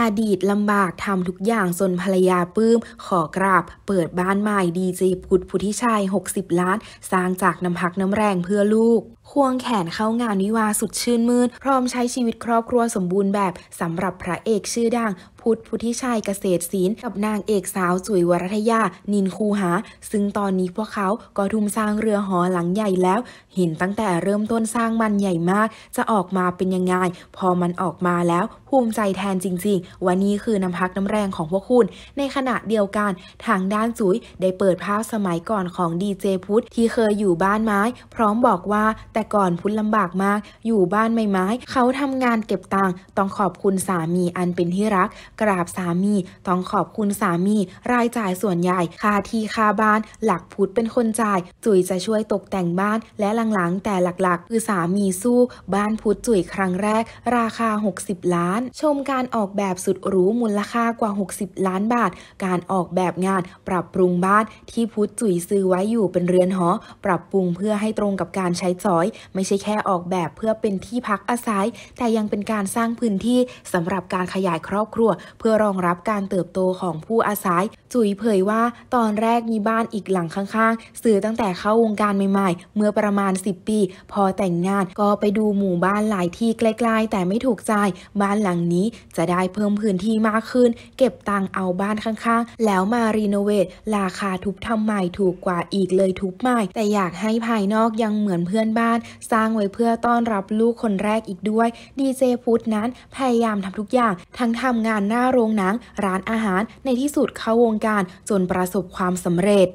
อดีตลำบากทำทุกอย่างจนภรรยาปื้ม ขอกราบ เปิดบ้านใหม่ดีเจพุทธพุทธิชัย 60 ล้าน สร้างจากน้ำพักน้ำแรงเพื่อลูกควงแขนเข้างานวิวาสุดชื่นมืน่นพร้อมใช้ชีวิตครอบครัวสมบูรณ์แบบ สำหรับพระเอกชื่อดังพุทธพุทธิชัยเกษตรศิลป์กับนางเอกสาวสุยวรัทยานินคูหา ซึ่งตอนนี้พวกเขาก็ทุ่มสร้างเรือหอหลังใหญ่แล้ว เห็นตั้งแต่เริ่มต้นสร้างมันใหญ่มากจะออกมาเป็นยังไง พอมันออกมาแล้วภูมิใจแทนจริงๆวันนี้คือน้ำพักน้ำแรงของพวกคุณในขณะเดียวกันทางด้านสุยได้เปิดภาพสมัยก่อนของดีเจพุทธที่เคยอยู่บ้านไม้พร้อมบอกว่าแต่ก่อนพุทลำบากมาก อยู่บ้านไม้ไม้ เขาทำงานเก็บตังค์ ต้องขอบคุณสามีอันเป็นที่รัก กราบสามี ต้องขอบคุณสามี รายจ่ายส่วนใหญ่ค่าที่ค่าบ้าน หลักพุทธเป็นคนจ่าย จุ๋ยจะช่วยตกแต่งบ้าน และหลังๆแต่หลักๆ คือสามีสู้ บ้านพุทธจุ๋ยครั้งแรก ราคา 60 ล้าน ชมการออกแบบสุดหรูมูลค่ากว่า 60 ล้านบาท การออกแบบงานปรับปรุงบ้าน ที่พุทธจุ๋ยซื้อไว้อยู่เป็นเรือนหอ ปรับปรุงเพื่อให้ตรงกับการใช้จอยอยไม่ใช่แค่ออกแบบเพื่อเป็นที่พักอาศัย แต่ยังเป็นการสร้างพื้นที่สำหรับการขยายครอบครัวเพื่อรองรับการเติบโตของผู้อาศัยจุ๋ยเผยว่าตอนแรกมีบ้านอีกหลังข้างๆซื้อตั้งแต่เข้าวงการใหม่ๆ เมื่อประมาณ 10 ปี พอแต่งงานก็ไปดูหมู่บ้านหลายที่ใกล้ ๆ แต่ไม่ถูกใจ บ้านหลังนี้จะได้เพิ่มพื้นที่มากขึ้น เก็บตังเอาบ้านข้างๆ แล้วมารีโนเวทราคาทุบทำใหม่ถูกกว่าอีกเลยทุบใหม่ แต่อยากให้ภายนอกยังเหมือนเพื่อนบ้าน สร้างไว้เพื่อต้อนรับลูกคนแรกอีกด้วย ดีเจพุทธนั้นพยายามทำทุกอย่างทั้งทำงานหน้าโรงหนัง ร้านอาหาร ในที่สุดเข้าวงการจนประสบความสำเร็จ